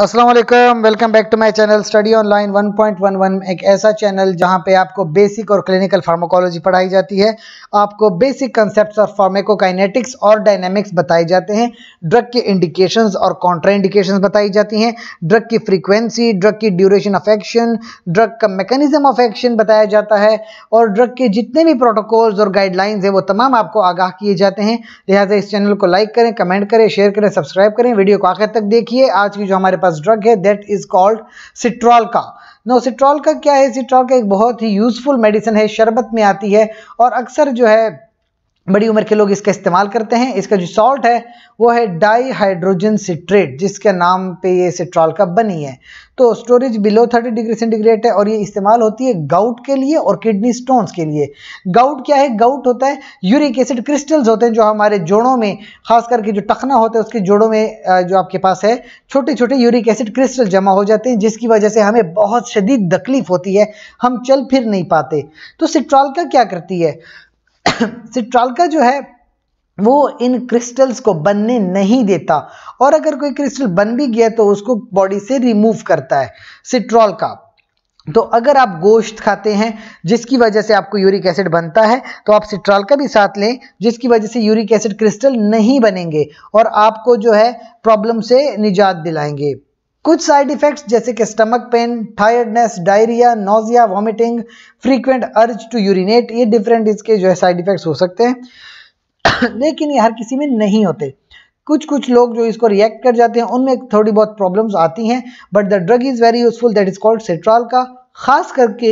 Aslam welcome back to my channel study online 1.11 एक ऐसा channel जहां पे आपको बेसिक और क्लिनिकल फार्माकोलॉजी पढ़ाई जाती है आपको बेसिक कंसेप्ट ऑफ फार्मेकोकाइनेटिक्स और डायनेमिक्स बताए जाते हैं ड्रग के इंडिकेशंस और इंडिकेशन बताई जाती हैं ड्रग की फ्रीक्वेंसी ड्रग की ड्यूरेशन ऑफ एक्शन ड्रग का मेकनिज़म ऑफ एक्शन बताया जाता है और ड्रग के जितने भी प्रोटोकॉल्स और गाइडलाइंस हैं वो तमाम आपको आगाह किए जाते हैं लिहाजा इस चैनल को लाइक करें कमेंट करें शेयर करें सब्सक्राइब करें वीडियो को आखिर तक देखिए आज की जो हमारे पास ड्रग है दैट इज कॉल्ड सिट्रॉल का नो सिट्रॉल का क्या है सिट्रॉल का एक बहुत ही यूजफुल मेडिसिन है शरबत में आती है और अक्सर जो है बड़ी उम्र के लोग इसका इस्तेमाल करते हैं इसका जो सॉल्ट है वो है डाई हाइड्रोजन सिट्रेट जिसके नाम पे ये सिट्रॉल का बनी है तो स्टोरेज बिलो 30 डिग्री सेंटीग्रेड है और ये इस्तेमाल होती है गाउट के लिए और किडनी स्टोन्स के लिए गाउट क्या है गाउट होता है यूरिक एसिड क्रिस्टल्स होते हैं जो हमारे जोड़ों में खास करके जो टखना होता है उसके जोड़ों में जो आपके पास है छोटे छोटे यूरिक एसिड क्रिस्टल जमा हो जाते हैं जिसकी वजह से हमें बहुत शदीद तकलीफ होती है हम चल फिर नहीं पाते तो सिट्रॉल का क्या करती है सिट्राल का जो है वो इन क्रिस्टल्स को बनने नहीं देता और अगर कोई क्रिस्टल बन भी गया तो उसको बॉडी से रिमूव करता है सिट्रॉल का तो अगर आप गोश्त खाते हैं जिसकी वजह से आपको यूरिक एसिड बनता है तो आप सिट्रॉल का भी साथ लें जिसकी वजह से यूरिक एसिड क्रिस्टल नहीं बनेंगे और आपको जो है प्रॉब्लम से निजात दिलाएंगे कुछ साइड इफेक्ट्स जैसे कि stomach pain tiredness diarrhoea nausea vomiting frequent urge to urinate ये डिफरेंट इसके जो है साइड इफेक्ट्स हो सकते हैं लेकिन ये हर किसी में नहीं होते कुछ कुछ लोग जो इसको रिएक्ट कर जाते हैं उनमें थोड़ी बहुत प्रॉब्लम्स आती हैं but the drug is very useful that is called Cetrol का खास करके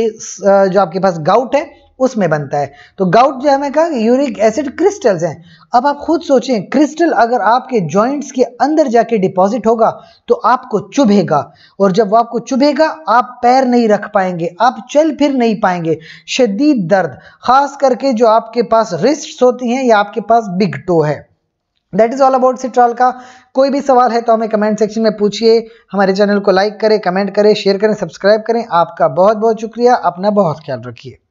जो आपके पास गाउट है उसमें बनता है तो गाउट जो हमें कहा यूरिक एसिड क्रिस्टल्स हैं अब आप खुद सोचें क्रिस्टल अगर आपके जॉइंट्स के अंदर जाके डिपॉजिट होगा तो आपको चुभेगा और जब वो आपको चुभेगा आप पैर नहीं रख पाएंगे आप चल फिर नहीं पाएंगे शदीद दर्द खास करके जो आपके पास रिस्ट होती हैं या आपके पास बिग टो है that is all about Citrol का कोई भी सवाल है तो हमें कमेंट सेक्शन में पूछिए हमारे चैनल को लाइक करें कमेंट करें शेयर करें सब्सक्राइब करें आपका बहुत बहुत शुक्रिया अपना बहुत ख्याल रखिए